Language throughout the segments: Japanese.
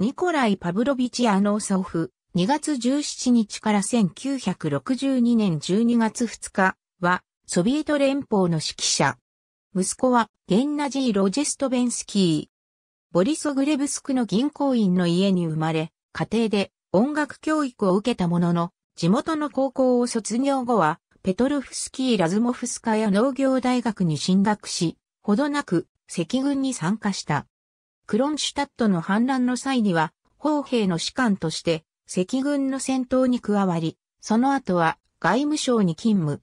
ニコライ・パブロビチ・アノーソフ、2月17日から1962年12月2日は、ソビエト連邦の指揮者。息子は、ゲンナジー・ロジェストベンスキー。ボリソグレブスクの銀行員の家に生まれ、家庭で音楽教育を受けたものの、地元の高校を卒業後は、ペトルフスキー・ラズモフスカや農業大学に進学し、ほどなく、赤軍に参加した。クロンシュタットの反乱の際には、砲兵の士官として、赤軍の戦闘に加わり、その後は外務省に勤務。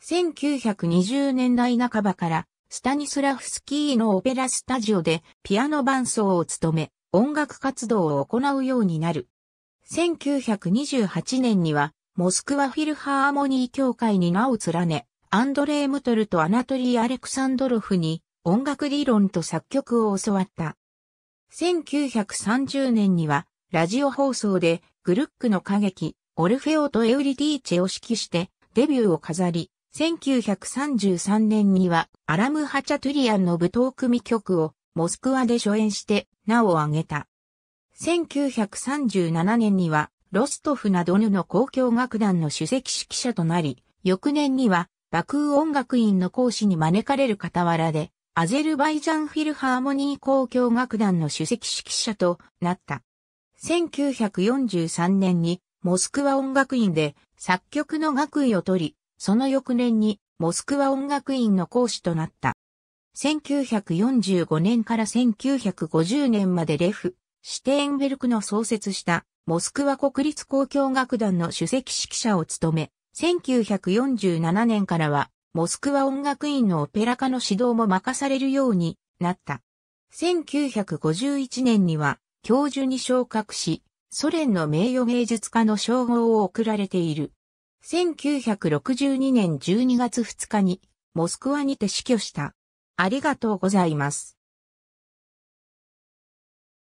1920年代半ばから、スタニスラフスキーのオペラスタジオでピアノ伴奏を務め、音楽活動を行うようになる。1928年には、モスクワフィルハーモニー協会に名を連ね、アンドレイ・ムトルとアナトリー・アレクサンドロフに音楽理論と作曲を教わった。1930年には、ラジオ放送で、グルックの歌劇、オルフェオとエウリディーチェを指揮して、デビューを飾り、1933年には、アラム・ハチャトゥリアンの舞踏組曲を、モスクワで初演して、名を挙げた。1937年には、ロストフなどの公共楽団の首席指揮者となり、翌年には、爆音楽院の講師に招かれる傍らで、アゼルバイジャンフィルハーモニー交響楽団の首席指揮者となった。1943年にモスクワ音楽院で作曲の学位を取り、その翌年にモスクワ音楽院の講師となった。1945年から1950年までレフ、シテーンベルクの創設したモスクワ国立交響楽団の首席指揮者を務め、1947年からはモスクワ音楽院のオペラ科の指導も任されるようになった。1951年には教授に昇格し、ソ連の名誉芸術家の称号を贈られている。1962年12月2日にモスクワにて死去した。ありがとうございます。